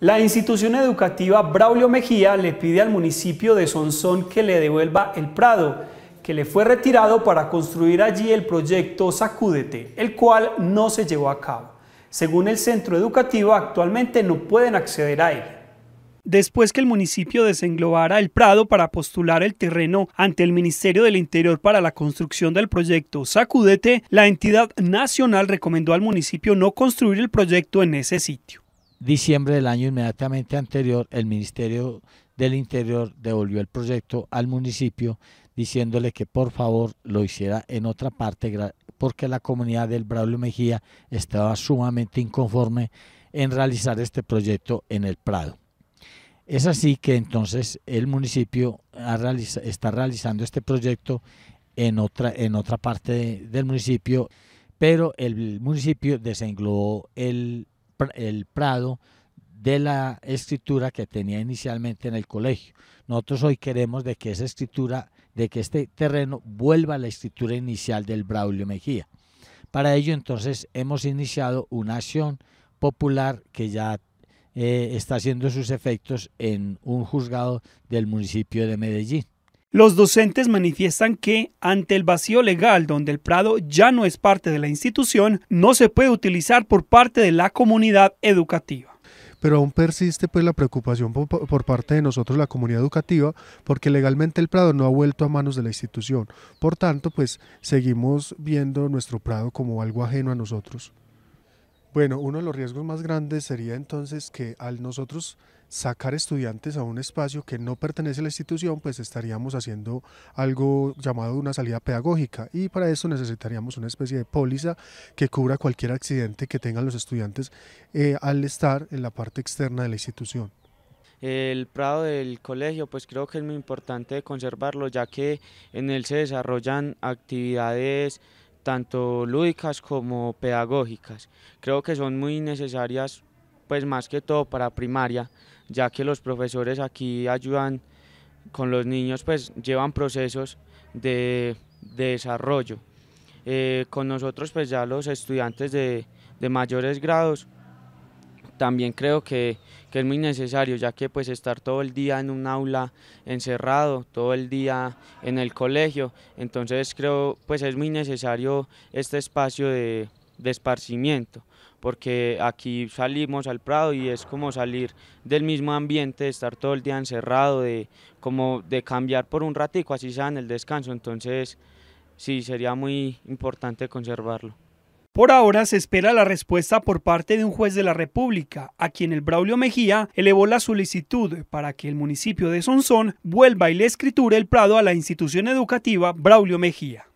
La institución educativa Braulio Mejía le pide al municipio de Sonsón que le devuelva el Prado, que le fue retirado para construir allí el proyecto Sacúdete, el cual no se llevó a cabo. Según el centro educativo, actualmente no pueden acceder a él. Después que el municipio desenglobara el Prado para postular el terreno ante el Ministerio del Interior para la construcción del proyecto Sacúdete, la entidad nacional recomendó al municipio no construir el proyecto en ese sitio diciembre del año inmediatamente anterior, el Ministerio del Interior devolvió el proyecto al municipio diciéndole que por favor lo hiciera en otra parte porque la comunidad del Braulio Mejía estaba sumamente inconforme en realizar este proyecto en el Prado. Es así que entonces el municipio está realizando este proyecto en otra, en otra parte del municipio, pero el municipio desenglobó el el prado de la escritura que tenía inicialmente en el colegio. Nosotros hoy queremos de que esa escritura, de que este terreno vuelva a la escritura inicial del Braulio Mejía. Para ello entonces hemos iniciado una acción popular que ya eh, está haciendo sus efectos en un juzgado del municipio de Medellín. Los docentes manifiestan que, ante el vacío legal donde el Prado ya no es parte de la institución, no se puede utilizar por parte de la comunidad educativa pero aún persiste pues la preocupación por, parte de nosotros la comunidad educativa porque legalmente el Prado no ha vuelto a manos de la institución. Por tanto, pues seguimos viendo nuestro Prado como algo ajeno a nosotros. Bueno, uno de los riesgos más grandes sería entonces que al nosotros sacar estudiantes a un espacio que no pertenece a la institución, pues estaríamos haciendo algo llamado una salida pedagógica y para eso necesitaríamos una especie de póliza que cubra cualquier accidente que tengan los estudiantes eh, al estar en la parte externa de la institución. El prado del colegio pues creo que es muy importante conservarlo ya que en él se desarrollan actividades tanto lúdicas como pedagógicas. Creo que son muy necesarias, pues más que todo para primaria, ya que los profesores aquí ayudan con los niños, pues llevan procesos de, desarrollo. Eh, con nosotros, pues ya los estudiantes de mayores grados también creo que, es muy necesario, ya que pues estar todo el día en un aula encerrado, todo el día en el colegio, entonces creo pues es muy necesario este espacio de, esparcimiento, porque aquí salimos al Prado y es como salir del mismo ambiente, estar todo el día encerrado, de, como de cambiar por un ratico, así sea en el descanso, entonces sí, sería muy importante conservarlo. Por ahora se espera la respuesta por parte de un juez de la República, a quien el Braulio Mejía elevó la solicitud para que el municipio de Sonsón vuelva y le escriture el Prado a la institución educativa Braulio Mejía.